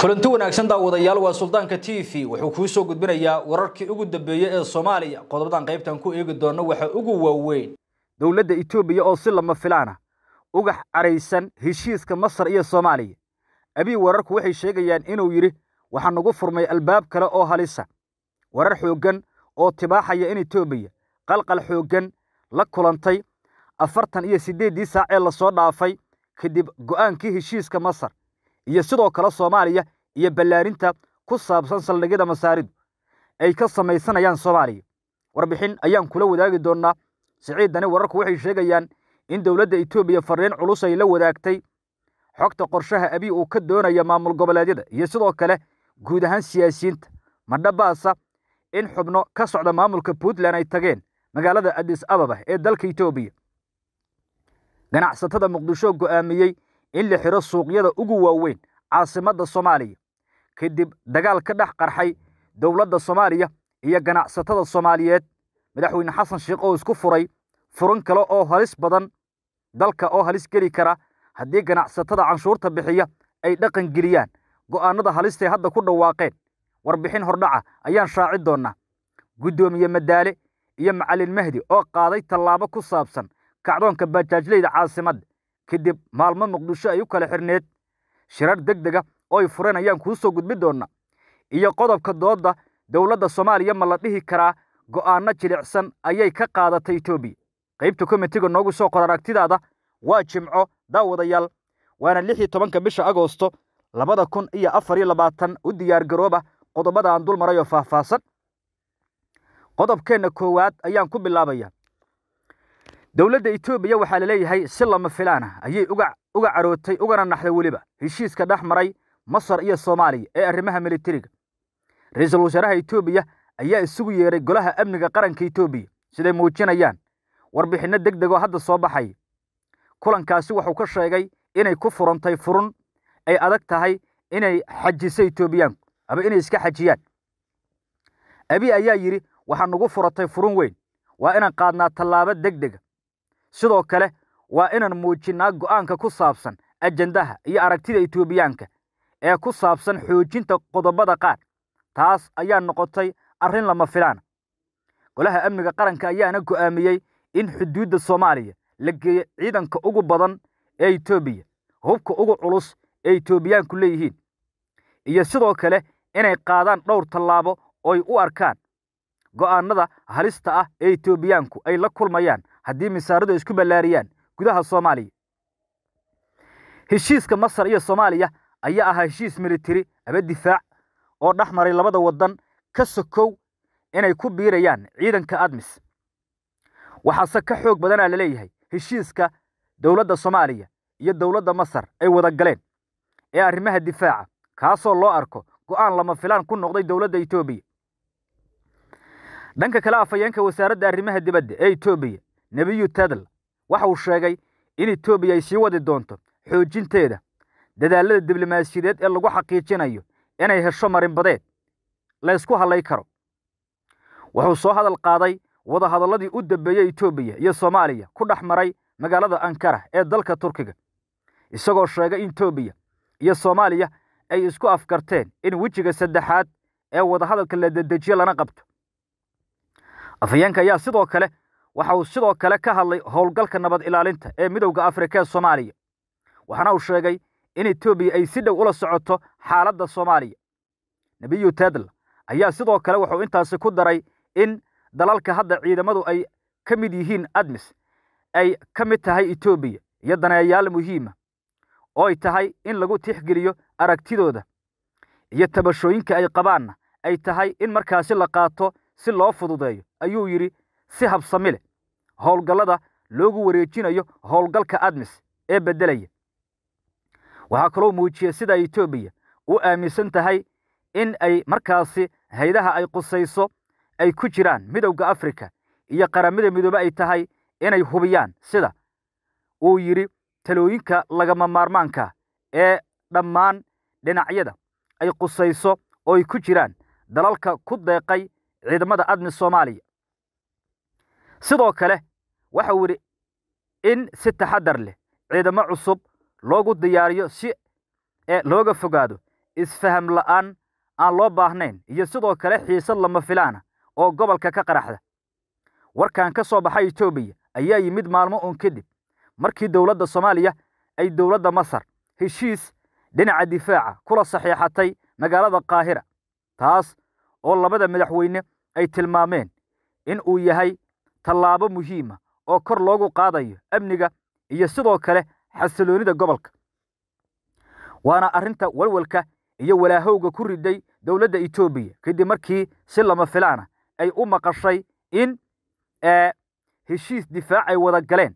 kulanti wanaagsan daawadayaal waa suldaanka t v wuxuu kuu soo gudbinayaa wararkii ugu dambeeyey ee soomaaliya qodobadan qaybtan ku eegi doonno waxaa ugu waaweyn dowladda etoobiya oo si lama filaana ugax caraysan heshiiska masar iyo soomaaliya abii wararku waxay sheegayaan inuu yidhi waxaa nagu furmay albaab kale oo halisa warar xooggan oo tibaaxaya in etoobiya qalqal xooggan la kulantay afartan iyo siddeeddii saac ee lasoo dhaafay kadib go'aankii heshiiska masar iyo sidoo kale soomaaliya iyo ballaarinta ku saabsan saldhigyada masaaridu ay ka samaysanayaan soomaaliya warbixin ayaan kula wadaagi doonnaa siciiddani wararku waxay sheegayaan in dowladda etoobiya farriin culus ay la wadaagtay xogta qorshaha abi uu ka doonaya maamul goboleedyada iyo sidoo kale guud ahaan siyaasiyiinta madhabaasa in xubno ka socda maamulka puntland ay tageen magaalada adis ababa ee dalka etoobiya ganacsatada muqdisho go'aamiyey in la xiro suuqyada ugu waaweyn caasimadda soomaaliya kadib dagaal ka dhex qarxay dowladda soomaaliya iyo ganacsatada soomaaliyeed madaxweyne xasan sheekh oo isku furay furan kale oo halis badan dalka oo halis geli kara haddii ganacsatada canshuurta bixiya ay dhaqan geliyaan go'aannada halistay hadda ku dhawaaqeen warbixin hordhaca ayaan shaaci doonnaa guddoomiye madaale iyo macalin mahdi oo qaaday tallaabo ku saabsan kacdoonka bajaajlayda caasimadda kadib maalmo muqdisho ay u kala xirneed shirar deg dega oo ay furanayaan kuu soo gudbi doonnaa iyo qodobka doodda dowladda soomaaliya ma la dhihi karaa go'aanno jilicsan ayay ka qaadatay etoobiya qaybta komitiga noogu soo qor aragtidaada waa jimco daawadayaal waana lix iyo tobanka bisha agoosto labada kun iyo afar iyo labaatan u diyaargarooba qodobada aan dul oo faahfaahsan qodobkeenna koowaad ayaan ku bilaabayaa dowladda etoobiya waxaa la leeyahay si lama filaan ah, ayay uga carootay ugana naxday weliba heshiiska dhex maray masar iyo soomaaliya ee arrimaha militariga ra-iisul wasaaraha itoobiya ayaa isugu yeeray golaha amniga qaranka etoobiya siday muujinayaan warbixinno deg deg oo hadda soo baxay kulankaasi wuxuu ka sheegay inay ku furantay furun ay adag tahay inay xajiso itoobiyaanku ama inay iska xajiyaan abi ayaa yidhi waxaa nagu furatay furun weyn waa inaan qaadnaa tallaabo deg dega ah sidoo kale waa inaan muujinnaa go'aanka ku saabsan ajendaha iyo aragtida itoobiyaanka ee ku saabsan xoojinta qodobada qaar taas ayaa noqotay arrin lama filaana golaha amniga qaranka ayaana go'aamiyey in xuduudda soomaaliya la geeyo ciidanka ugu badan ee etoobiya hubka ugu culus ee itoobiyaanku leeyihiin iyo sidoo kale inay qaadaan dhowr tallaabo oy u arkaan go'aannada halista ah ee etoobiyaanku ay la kulmayaan haddii misaaradu isku ballaariyaan gudaha soomaaliya heshiiska masar iyo soomaaliya ayaa ahaa heshiis militari aba difaac oo dhex maray labada waddan ka sokow inay ku biirayaan ciidanka admis waxaase ka xoog badanaa la leeyahay heshiiska dowladda soomaaliya iyo dowladda masar ay wada galeen ee arrimaha difaaca kaasoo loo arko go'aan lama filaan ku noqday dowladda etoobiya dhanka kale afhayeenka wasaaradda arrimaha dibadda ee etoobiya nebiyu tadl waxa uu sheegay in etoobiya ay sii wadi doonto xoojinteeda dadaallada diblomaasiyadeed ee lagu xaqiijinayo inay hesho marinbadeed laysku ysku hadlay karo wuxuu soo hadal qaaday wadahadalladii u dambeeyey etoobiya iyo soomaaliya ku dhex maray magaalada ankara ee dalka turkiga isagoo sheegay in etoobiya iyo soomaaliya ay isku afgarteen in wejiga saddexaad ee wadahadalka la dedejiyo lana qabto afhayeenka ayaa sidoo kale waxa uu sidoo kale ka hadlay howlgalka nabad ilaalinta ee midowda afrika ee soomaaliya waxaana uu sheegay in etoobiya ay si dhow ula socoto xaaladda soomaaliya nebiyu tedl ayaa sidoo kale wuxuu intaasi ku daray in dalalka hadda ciidamadu ay ka mid yihiin admis ay ka mid tahay etoobiya iyo daneeyaal muhiima ah ooy tahay in lagu tixgeliyo aragtidooda iyo tabashooyinka ay qabaanna ay tahay in markaasi la qaato si loo fududeeyo ayuu yidhi si habsami leh howlgallada loogu wareejinayo howlgalka admis ee beddelaya waxaa kaloo muujiyey sida etoobiya u aaminsan tahay in ay markaasi haydaha ay qusayso ay ku jiraan midowda afrika iyo qaramada midoobe ay tahay inay hubiyaan sida uu yidhi talooyinka lagama maarmaanka ee dhammaan dhinacyada ay qusayso oo ay ku jiraan dalalka ku deeqay ciidamada admis soomaaliya sidoo kale waxa uu yidhi in si taxadar leh ciidamo cusub loogu diyaariyo si ee looga fogaado isfaham la'aan aan loo baahnayn iyo sidoo kale xiisad lama filaana ah oo gobolka ka qaraxda warkan ka soo baxa etoobiya ayaa yimid maalmo uun kadib markii dowladda soomaaliya ay dowladda masar heshiis dhinaca difaaca kula saxiixatay magaalada qaahira taas oo labada madaxweyne ay tilmaameen in uu yahay tallaabo muhiima ah oo kor loogu qaadayo amniga iyo sidoo kale xasiloonida gobolka waana arrinta walwalka iyo walaahowga ku riday dowladda etoobiya kadib markii si lama filaana ah ay u maqashay in eh, heshiis difaac ay wada galeen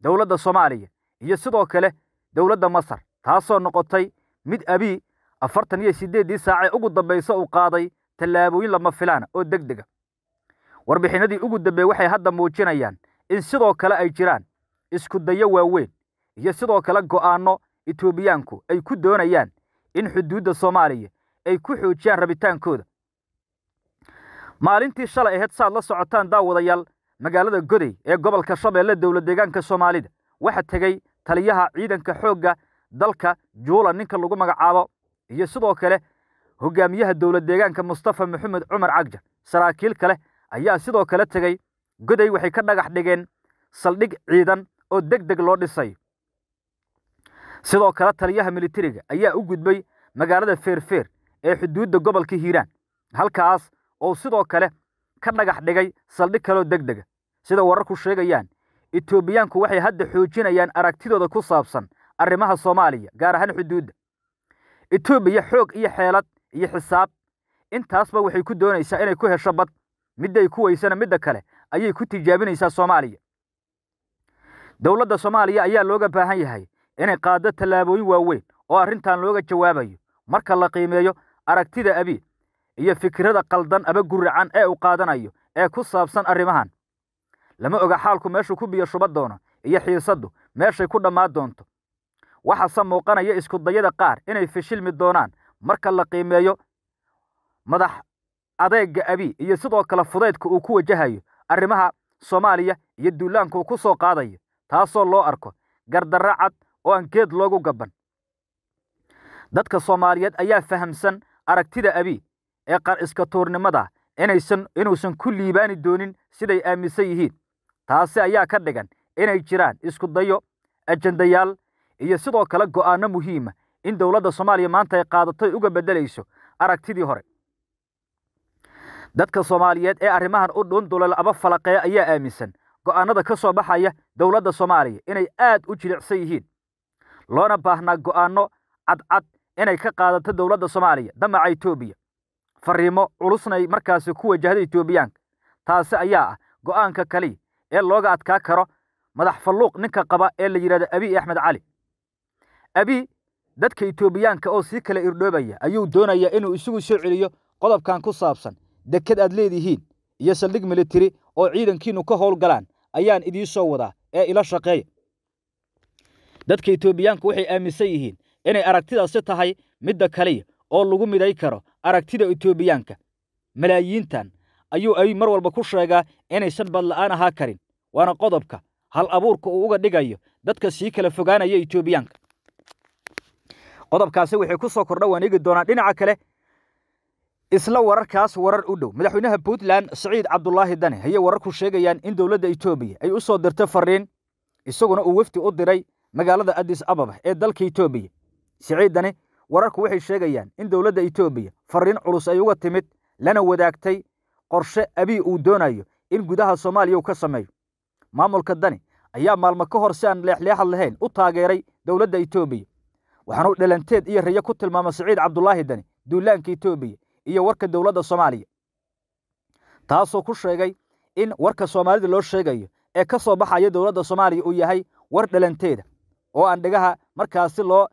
dowladda soomaaliya iyo sidoo kale dowladda masar taasoo noqotay mid abii afartan iyo siddeeddii saacee ugu dambaysa u qaaday tallaabooyin lama filaana ah oo deg dega warbixinadii ugu dambeeyey waxay hadda muujinayaan in sidoo kale ay jiraan iskudayo waaweyn iyo sidoo kale go'aanno etoobiyaanku ay ku doonayaan in xuduudda soomaaliya ay ku xoojiyaan rabitaankooda maalintii shalay aheyd saad la socotaan daawadayaal magaalada goday ee gobolka shabeelle dowladdeegaanka soomaalida waxaa tegey taliyaha ciidanka xoogga dalka juula ninka lagu magacaabo iyo sidoo kale hogaamiyaha dowladdeegaanka mustafa maxamed cumar cagja saraakiil kale ayaa sidoo kale tegey goday waxay ka dhagax dhigeen saldhig ciidan oo deg deg loo dhisay sidoo kale taliyaha militariga ayaa u gudbay magaalada feerfeer ee xuduudda gobolka hiiraan halkaas oo sidoo kale ka dhagax dhigay saldhig kaloo deg dega sida wararku sheegayaan etoobiyaanku waxay hadda xoojinayaan aragtidooda ku saabsan arrimaha soomaaliya gaar ahaan xuduudda etoobiya xoog iyo xeelad iyo xisaab intaasba waxay ku doonaysaa inay ku hesho bad midday ku weysana midda kale ayay ku tijaabinaysaa soomaaliya dowladda soomaaliya ayaa looga baahan yahay inay qaaddo tallaabooyin waaweyn oo arrintan looga jawaabayo marka la qiimeeyo aragtida abiy iyo fikirada qaldan aba guracan ee u qaadanayo ee ku saabsan arrimahan lama oga xaalku meeshuu ku biyo shuba doono iyo xiisaddu meeshay ku dhammaan doonto waxaase muuqanaya iskudayada qaar inay fishilmi doonaan marka la qiimeeyo madax adeegga abi iyo sidoo kale fudaydka uu ku wajahayo arrimaha soomaaliya iyo duulaanka uu ku soo qaadayo taasoo loo arko gardarra cad oo aan geed loogu gabban dadka soomaaliyeed ayaa fahamsan aragtida abi ee qariska tuurnimada inaysan inuusan ku liibaani doonin siday aaminsan yihiin taasi ayaa ka dhigan inay jiraan isku dayo ajendayaal iyo sidoo kale go'aanno muhiima in dowladda soomaaliya maanta ay qaadatay uga beddelayso aragtidii hore dadka soomaaliyeed ee arrimahan u dhun dulal aba falaqeeya ayaa aaminsan go'aannada ka soo baxaya dowladda soomaaliya inay aad u jilicsan yihiin loona baahnaa go'aanno cadcad inay ka qaadato dowladda soomaaliya damaca etoobiya fariimo culusnay markaasi ku wajahda etoobiyaanka taasi ayaa ah go'aanka kaliya ee looga adkaa karo madax falluuq ninka qaba ee la yidhahda abiy axmed cali abi dadka etoobiyaanka oo sii kale irdhoobaya ayuu doonayaa inuu isugu soo celiyo qodobkan ku saabsan deked aad leedihiin iyo saldhig militari oo ciidankiinnu ka howlgalaan ayaan idiin soo wadaa ee ila shaqeeya dadka etoobiyaanku waxay aaminsan yihiin inay aragtidaasi tahay midda kaliya oo lagu miday karo aragtida etoobiyaanka malaayiintan ayuu ay mar walba ku sheegaa inaysan badla'aan ahaa karin waana qodobka hal abuurka uu uga dhigayo dadka sii kala fogaanaya etoobiyaanka qodobkaasi waxay ku soo kordha waan eegi doonaa dhinaca kale isla wararkaas warar u dhow madaxweynaha puntland saciid cabdulaahi dane ayay wararku sheegayaan in dowladda etoobiya ay u soo dirtay fariin isaguna uu wefdi u diray magaalada adis ababa ee dalka etoobiya siciid dane wararku waxay sheegayaan in dowladda etoobiya fariin culus ay uga timid lana wadaagtay qorshe abii uu doonayo in gudaha soomaaliya uu ka sameeyo maamulka dani ayaa maalmo ka hor si aan leexleexad lahayn u taageeray dowladda etoobiya waxaanu dhalanteed iyo rayo ku tilmaama siciid cabdulaahi dani duulaanka etoobiya iyo warka dowladda soomaaliya taasoo ku sheegay in warka soomaalida loo sheegayo ee ka soo baxaya dowladda soomaaliya uu yahay war dhalanteeda oo aan dhegaha markaasi loo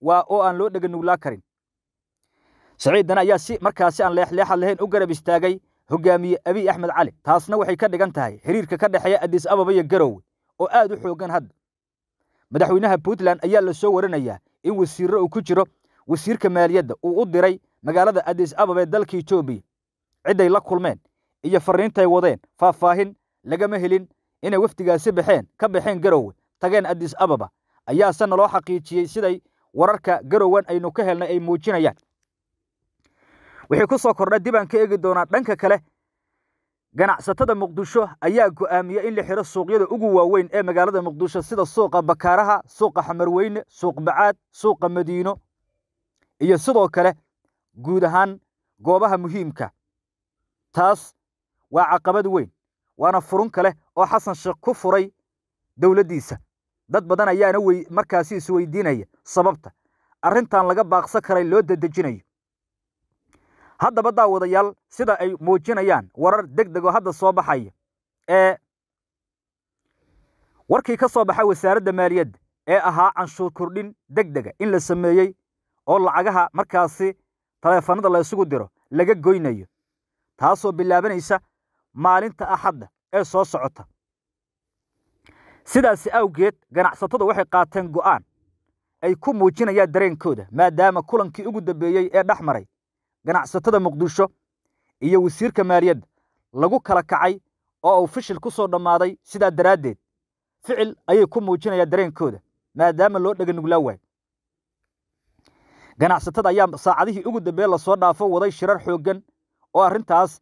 waa oo aan loo dhega nuglaa karin siciiddana ayaa si markaasi aan leexleexa lahayn u garab istaagay hogaamiye abiy axmed cali taasna waxay ka dhigan tahay xiriirka ka dhexeeya addiis ababa iyo garowe oo aad u xooggan hadda madaxweynaha puntland ayaa la soo warinayaa in wasiirro uu ku jiro wasiirka maaliyadda uu u diray magaalada addis abab ee dalka etoobiya cidday la kulmeen iyo fariintay wadeen faahfaahin lagama helin inay wafdigaasi baxeen ka baxeen garowe tageen adis ababa ayaase naloo xaqiijiyey siday wararka garowen aynu ka helnay ay muujinayaan wixii ku soo kordha aan ka egi doonaa dhanka kale ganacsatada muqdisho ayaa go'aamiya in la xiro suuqyada ugu waaweyn ee magaalada muqdisho sida suuqa bakaaraha suuqa xamarweyne suuq bacaad suuqa madiino iyo sidoo kale guud ahaan goobaha muhiimka taas waa caqabad weyn waana furun kale oo xasan sheekh ku furay dowladdiisa dad badan ayaana markaasi isweydiinaya sababta arrintan laga baaqsan karay loo dadejinayo haddaba daawadayaal sida ay muujinayaan warar deg deg oo hadda soo baxaya ee warkii ka soo baxay wasaaradda maaliyadda ee ahaa canshuur kordhin deg dega in la sameeyey oo lacagaha markaasi taleefanada laysugu diro laga goynayo taasoo bilaabanaysa maalinta axadda ee soo socota sidaasi awgeed ganacsatadu waxay qaateen go'aan ay ku muujinayaan dareenkooda maadaama kulankii ugu dambeeyey ee dhex maray ganacsatada muqdisho iyo wasiirka maaliyadda lagu kala kacay oo uu fishil ku soo dhammaaday sidaa daraaddeed ficil ayay ku muujinayaan dareenkooda maadaama loo dhega nuglaan ganacsatada ayaa saacadihii ugu dambeeye lasoo dhaafo waday shirar xooggan oo arrintaas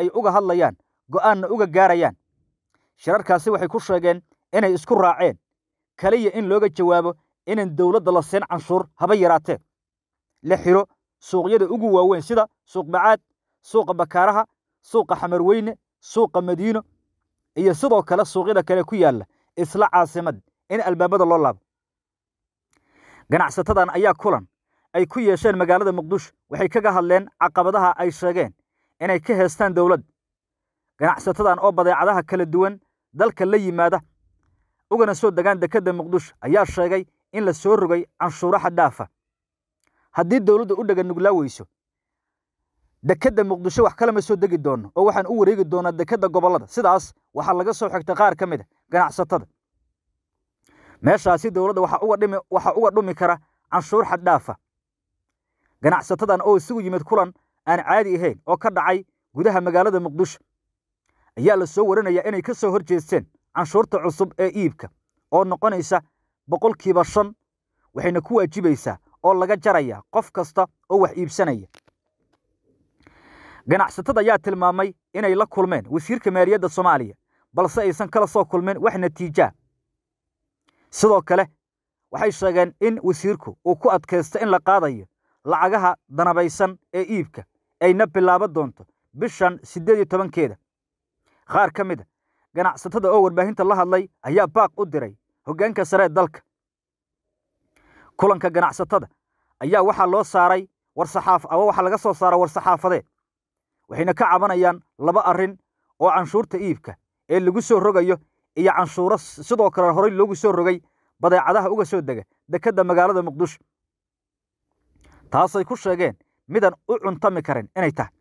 ay uga hadlayaan go'aanna uga gaarayaan shirarkaasi waxay ku sheegeen inay isku raaceen keliya in looga jawaabo inaan dowladda la siin canshuur haba yaraatee la xiro suuqyada ugu waaweyn sida suuq bacaad suuqa bakaaraha suuqa xamarweyne suuqa madiino iyo sidoo kale suuqyada kale ku yaalla isla caasimad in albaabada loo laabo ganacsatadan ayaa kulan ay ku yeesheen magaalada muqdisho waxay kaga hadleen caqabadaha ay sheegeen inay ka heestaan dowladd ganacsatadan oo badeecadaha kala duwan dalka la yimaada ugana soo degaan dekedda muqdisho ayaa sheegay in la soo rogay canshuuro xaddhaafa haddii dowladda u dhega nuglaa weyso dekedda muqdisho wax kalama soo degi doonno oo waxaan u wareegi doonaa dekedda gobollada sidaas waxaa laga soo xigtay qaar ka mid a ah ganacsatada meeshaasi dowladda waxaa uga dhumi kara canshuur xaddhaafa ganacsatadan oo isugu yimid kulan aan caadi ahayn oo ka dhacay gudaha magaalada muqdisho ayaa la soo warinayaa inay ka soo hor jeesteen canshuurta cusub ee iibka oo noqonaysa boqolkiiba shan waxayna ku waajibaysaa oo laga jaraya qof kasta oo wax iibsanaya ganacsatada ayaa tilmaamay inay la kulmeen wasiirka maaliyadda soomaaliya balse aysan kala soo kulmin wax natiijaa ah. sidoo kale waxay sheegeen in wasiirku uu ku adkaysto in la qaadayo lacagaha danabaysan ee iibka ayna bilaaban doonto bishan siddeed iyo tobankeeda qaar ka mid a ah ganacsatada oo warbaahinta la hadlay ayaa baaq u diray hoggaanka saree dalka kulanka ganacsatada ayaa waxaa loo saaray warsaxaaf ama waxaa laga soo saaray war-saxaafadeed waxayna ka cabanayaan laba arrin oo canshuurta iibka ee lagu soo rogayo iyo canshuuro sidoo kale horey loogu soo rogay badeecadaha uga soo dega dekedda magaalada muqdisho taasay ku sheegeen midan u cuntami karin inay tahay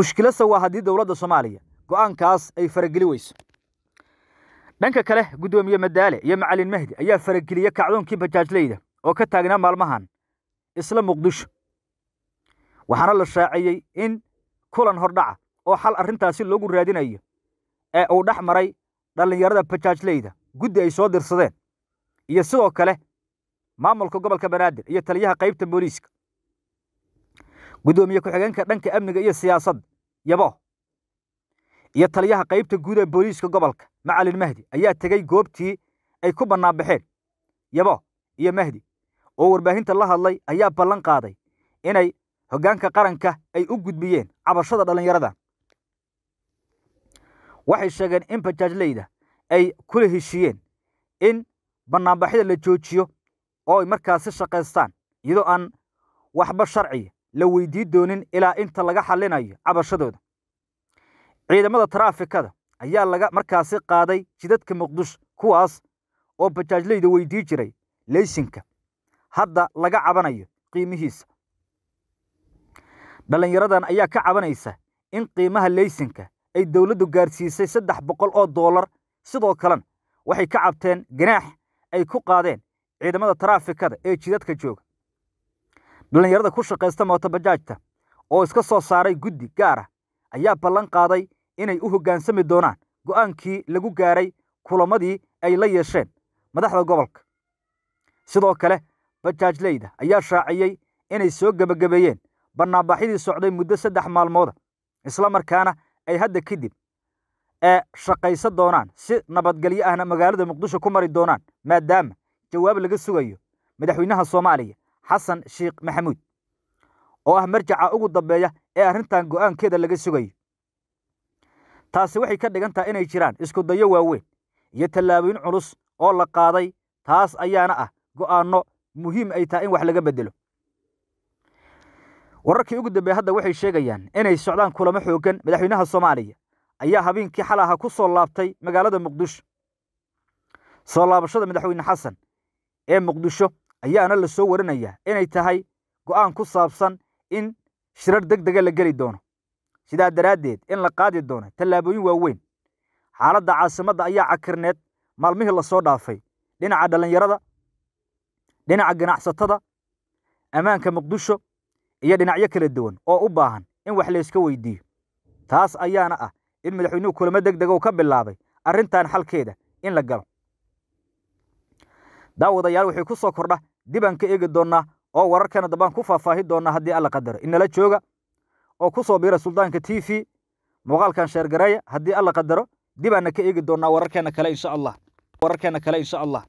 mushkiladse waa haddii dowladda soomaaliya go-aankaas ay farageli weyso dhanka kale guddoomiye madaale iyo macalin mahdi ayaa farageliye kacdoonkii bajaajleyda oo ka taagnaa maalmahan isla muqdisho waxaana la shaaciyey in kulan hordhaca oo xal arrintaasi loogu raadinayo ee uu dhex maray dhallinyarada bajaajleyda guddi ay soo dirsadeen iyo sidoo kale maamulka gobolka banaadir iyo taliyaha qaybta booliiska gudoomiye ku-xigeenka dhanka amniga iyo siyaasadda yabo iyo taliyaha qaybta guud ee booliiska gobolka macalin mahdi ayaa tegey goobtii ay ku bannaanbaxeen yabo iyo mahdi oo warbaahinta la hadlay ayaa ballan qaaday inay hoggaanka qaranka ay u gudbiyeen cabashada dhallinyarada waxay sheegeen in bajaajleyda ay kula heshiiyeen in bannaanbaxyada la joojiyo oo ay markaasi shaqaystaan iyadoo aan waxba sharciya la weydii doonin ilaa inta laga xallinayo cabashadooda ciidamada taraafikada ayaa laga markaasi qaaday jidadka muqdisho kuwaas oo bajaajlayda weydii jiray leysinka hadda laga cabanayo qiimihiisa dhallinyaradan ayaa ka cabanaysa in qiimaha leysinka ay dowladdu gaarsiisay saddex boqol oo doolar sidoo kalena waxay ka cabteen ganaax ay ku qaadeen ciidamada taraafikada ee jidadka jooga dhallinyarada ku shaqaysta mootobajaajta oo iska soo saaray guddi gaar ayaa ballan qaaday inay u hoggaansami doonaan go'aankii lagu gaaray kulamadii ay la yeesheen madaxda gobolka sidoo kale bajaajleyda ayaa shaaciyey inay soo gebagabeeyeen bannaanbaxyadii socday muddo saddex maalmooda isla markaana ay hadda kadib ee shaqaysan doonaan si nabadgelyo ahna magaalada muqdisho ku mari doonaan maadaama jawaab laga sugayo madaxweynaha soomaaliya xasan sheekh maxamuud oo ah marjaca ugu dambeeya ee arrintan go'aankeeda laga sugayo taasi waxay ka dhigan inay jiraan iskudayo waaweyn iyo tallaabooyin culus oo la qaaday taas ayaana ah go'aanno muhiim ay tahay in wax laga beddelo wararkii ugu dambeeye hadda waxay sheegayaan inay socdaan kulamo xooggan madaxweynaha soomaaliya ayaa habeenkii xalaha ku soo laabtay magaalada muqdisho soo laabashada madaxweyne xasan ee muqdisho ayaana la soo warinaya inay tahay go'aan ku saabsan in shirar deg dega ah la geli doono sidaa daraaddeed in la qaadi doono tallaabooyin waaweyn xaaladda caasimadda ayaa cakirneed maalmihii lasoo dhaafay dhinaca dhallinyarada dhinaca ganacsatada ammaanka muqdisho iyo dhinacyo kala duwan oo u baahan in wax layska weydiiyo taas ayaana ah in madaxweynuhu kulamo deg deg ah uu ka bilaabay arrintan xalkeeda in la galo daawadayaal wixii ku soo kordha dib aan ka eegi doonnaa oo wararkana dambaan ku faahfaahi doonnaa haddii alla qadaro inala jooga oo ku soo biira suldaanka t v muuqaalkan sheergareeya haddii alla qadaro dibaanna ka eegi doonnaa wararkeenna kale insha allah wararkeenna kale insha allah